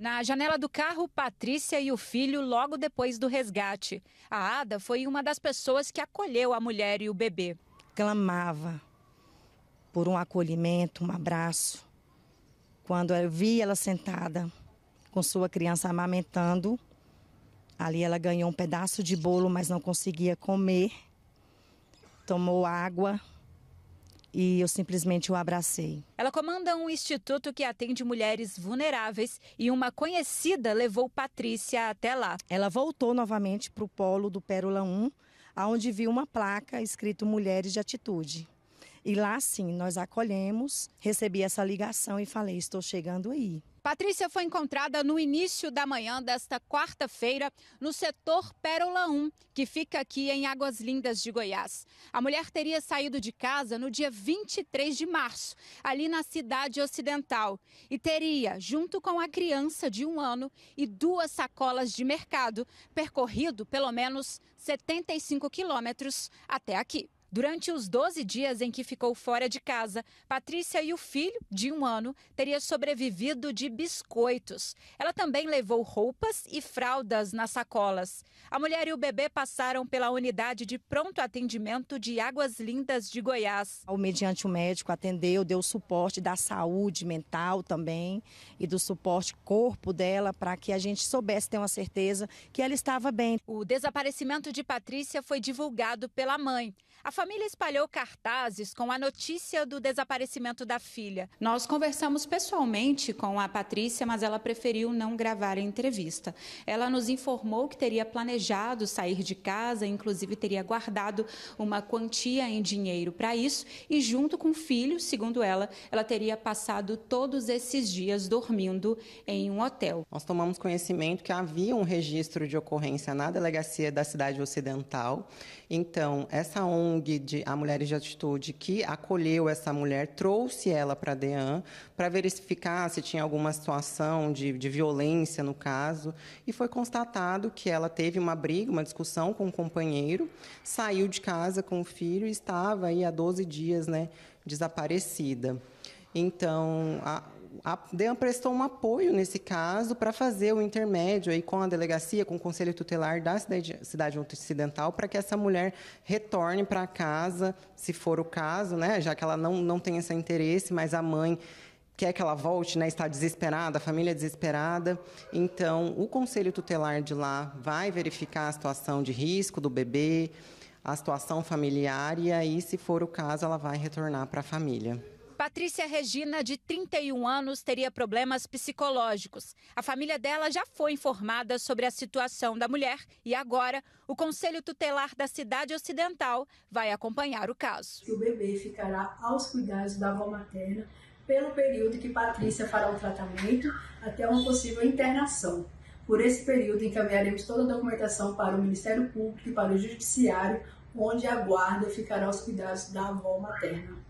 Na janela do carro, Patrícia e o filho logo depois do resgate. A Ada foi uma das pessoas que acolheu a mulher e o bebê. Clamava por um acolhimento, um abraço. Quando eu vi ela sentada com sua criança amamentando, ali ela ganhou um pedaço de bolo, mas não conseguia comer. Tomou água, e eu simplesmente o abracei. Ela comanda um instituto que atende mulheres vulneráveis e uma conhecida levou Patrícia até lá. Ela voltou novamente para o polo do Pérola 1, aonde viu uma placa escrito Mulheres de Atitude. E lá sim, nós acolhemos, recebi essa ligação e falei: estou chegando aí. Patrícia foi encontrada no início da manhã desta quarta-feira no setor Pérola 1, que fica aqui em Águas Lindas de Goiás. A mulher teria saído de casa no dia 23 de março, ali na cidade ocidental, e teria, junto com a criança de um ano e duas sacolas de mercado, percorrido pelo menos 75 quilômetros até aqui. Durante os 12 dias em que ficou fora de casa, Patrícia e o filho, de um ano, teria sobrevivido de biscoitos. Ela também levou roupas e fraldas nas sacolas. A mulher e o bebê passaram pela unidade de pronto atendimento de Águas Lindas de Goiás. O mediante o médico atendeu, deu suporte da saúde mental também e do suporte corpo dela para que a gente soubesse ter uma certeza que ela estava bem. O desaparecimento de Patrícia foi divulgado pela mãe. A família espalhou cartazes com a notícia do desaparecimento da filha. Nós conversamos pessoalmente com a Patrícia, mas ela preferiu não gravar a entrevista. Ela nos informou que teria planejado sair de casa, inclusive teria guardado uma quantia em dinheiro para isso, e junto com o filho, segundo ela, ela teria passado todos esses dias dormindo em um hotel. Nós tomamos conhecimento que havia um registro de ocorrência na delegacia da cidade ocidental. Então, essa ONG de A Mulheres de Atitude, que acolheu essa mulher, trouxe ela para a DEAN para verificar se tinha alguma situação de, de violência no caso. E foi constatado que ela teve uma briga, uma discussão com um companheiro, saiu de casa com o filho e estava aí há 12 dias né, desaparecida. Então, a, a DEAN prestou um apoio nesse caso para fazer o intermédio aí com a delegacia, com o conselho tutelar da cidade, cidade ocidental, para que essa mulher retorne para casa, se for o caso, né? Já que ela não, não tem esse interesse, mas a mãe quer que ela volte, né? Está desesperada, a família é desesperada. Então, o conselho tutelar de lá vai verificar a situação de risco do bebê, a situação familiar e aí, se for o caso, ela vai retornar para a família. Patrícia Regina, de 31 anos, teria problemas psicológicos. A família dela já foi informada sobre a situação da mulher e agora o Conselho Tutelar da Cidade Ocidental vai acompanhar o caso. O bebê ficará aos cuidados da avó materna pelo período que Patrícia fará o tratamento até uma possível internação. Por esse período, encaminharemos toda a documentação para o Ministério Público e para o Judiciário, onde a guarda ficará aos cuidados da avó materna.